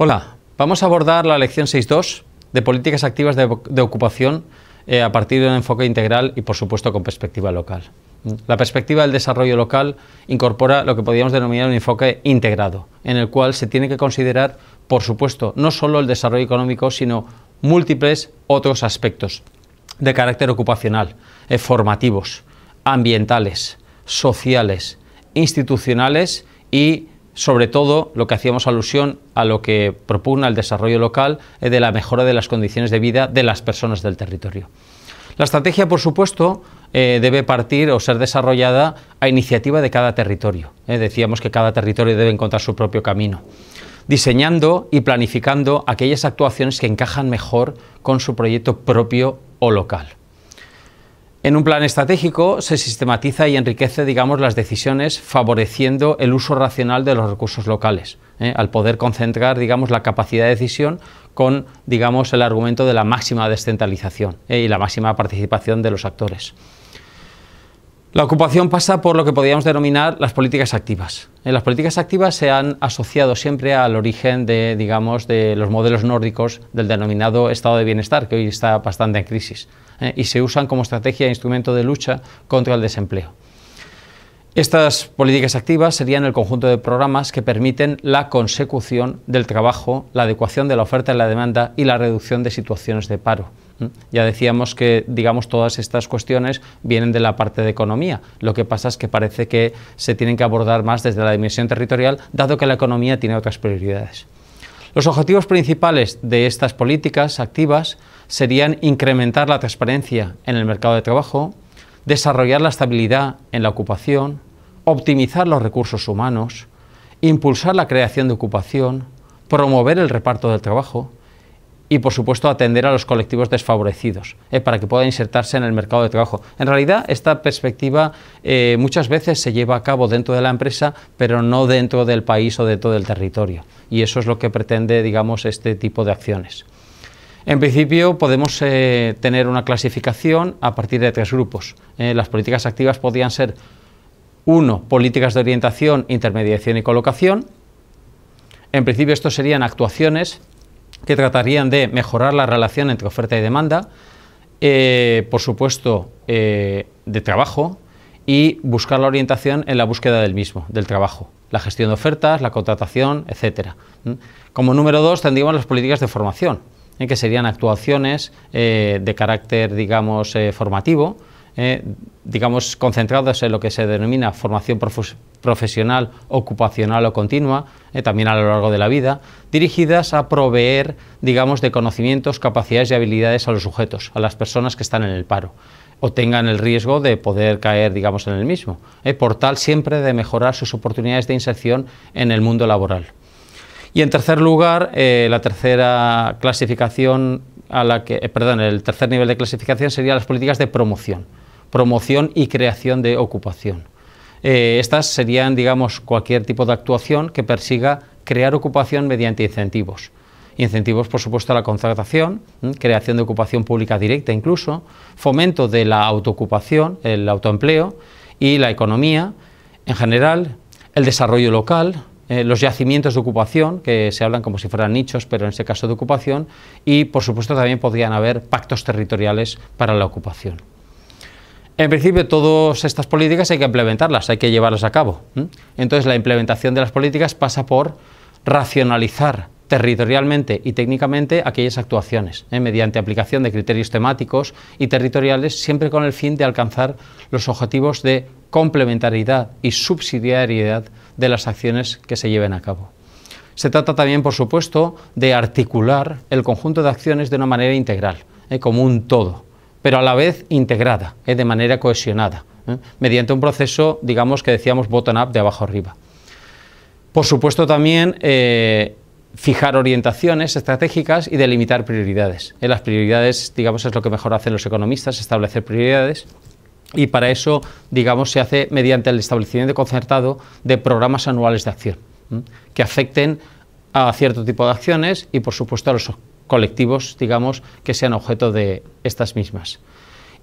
Hola, vamos a abordar la lección 6.2 de políticas activas de, ocupación eh, a partir de un enfoque integral y, por supuesto, con perspectiva local. La perspectiva del desarrollo local incorpora lo que podríamos denominar un enfoque integrado, en el cual se tiene que considerar, por supuesto, no solo el desarrollo económico, sino múltiples otros aspectos de carácter ocupacional, eh, formativos, ambientales, sociales, institucionales y sobre todo lo que hacíamos alusión a lo que propugna el desarrollo local es de la mejora de las condiciones de vida de las personas del territorio. La estrategia, por supuesto, eh, debe partir o ser desarrollada a iniciativa de cada territorio. Eh, decíamos que cada territorio debe encontrar su propio camino, diseñando y planificando aquellas actuaciones que encajan mejor con su proyecto propio o local. En un plan estratégico se sistematiza y enriquece, digamos, las decisiones favoreciendo el uso racional de los recursos locales, ¿eh? al poder concentrar, digamos, la capacidad de decisión con, digamos, el argumento de la máxima descentralización ¿eh? y la máxima participación de los actores. La ocupación pasa por lo que podríamos denominar las políticas activas. En eh, las políticas activas se han asociado siempre al origen de, digamos, de los modelos nórdicos del denominado estado de bienestar, que hoy está bastante en crisis, eh, y se usan como estrategia e instrumento de lucha contra el desempleo. Estas políticas activas serían el conjunto de programas que permiten la consecución del trabajo, la adecuación de la oferta y la demanda y la reducción de situaciones de paro. Ya decíamos que, digamos, todas estas cuestiones vienen de la parte de economía. Lo que pasa es que parece que se tienen que abordar más desde la dimensión territorial, dado que la economía tiene otras prioridades. Los objetivos principales de estas políticas activas serían incrementar la transparencia en el mercado de trabajo, desarrollar la estabilidad en la ocupación, optimizar los recursos humanos, impulsar la creación de ocupación, promover el reparto del trabajo, y, por supuesto, atender a los colectivos desfavorecidos eh, para que puedan insertarse en el mercado de trabajo. En realidad, esta perspectiva eh, muchas veces se lleva a cabo dentro de la empresa, pero no dentro del país o de todo el territorio. Y eso es lo que pretende, digamos, este tipo de acciones. En principio podemos eh, tener una clasificación a partir de tres grupos. las políticas activas podrían ser, uno, políticas de orientación, intermediación y colocación. En principio, estos serían actuaciones que tratarían de mejorar la relación entre oferta y demanda, eh, por supuesto, eh, de trabajo y buscar la orientación en la búsqueda del mismo, del trabajo, la gestión de ofertas, la contratación, etc. Como número dos tendríamos las políticas de formación, ¿eh? que serían actuaciones de carácter, digamos, formativo, eh, digamos, concentrados en lo que se denomina formación profesional, ocupacional o continua, eh, también a lo largo de la vida, dirigidas a proveer, digamos, de conocimientos, capacidades y habilidades a los sujetos, a las personas que están en el paro o tengan el riesgo de poder caer, digamos, en el mismo, eh, por tal siempre de mejorar sus oportunidades de inserción en el mundo laboral. Y en tercer lugar, la tercera clasificación a la que, perdón, el tercer nivel de clasificación sería las políticas de promoción promoción y creación de ocupación. Eh, estas serían, digamos, cualquier tipo de actuación que persiga crear ocupación mediante incentivos. Incentivos, por supuesto, a la contratación, creación de ocupación pública directa incluso, fomento de la autoocupación, el autoempleo y la economía en general, el desarrollo local, eh, los yacimientos de ocupación, que se hablan como si fueran nichos, pero en este caso de ocupación, y por supuesto también podrían haber pactos territoriales para la ocupación. En principio, todas estas políticas hay que implementarlas, hay que llevarlas a cabo. Entonces, la implementación de las políticas pasa por racionalizar territorialmente y técnicamente aquellas actuaciones, ¿eh? mediante aplicación de criterios temáticos y territoriales, siempre con el fin de alcanzar los objetivos de complementariedad y subsidiariedad de las acciones que se lleven a cabo. Se trata también, por supuesto, de articular el conjunto de acciones de una manera integral, ¿eh? como un todo, pero a la vez integrada, ¿eh? de manera cohesionada, ¿eh? mediante un proceso, digamos, que decíamos bottom-up, de abajo arriba. Por supuesto también eh, fijar orientaciones estratégicas y delimitar prioridades. Las prioridades, digamos, es lo que mejor hacen los economistas, establecer prioridades. Y para eso, digamos, se hace mediante el establecimiento concertado de programas anuales de acción que afecten a cierto tipo de acciones y, por supuesto, a los colectivos, digamos, que sean objeto de estas mismas.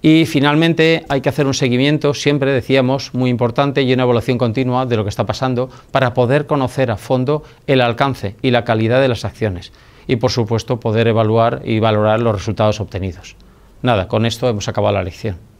Y finalmente hay que hacer un seguimiento, siempre decíamos, muy importante y una evaluación continua de lo que está pasando para poder conocer a fondo el alcance y la calidad de las acciones y por supuesto poder evaluar y valorar los resultados obtenidos. Nada, con esto hemos acabado la lección.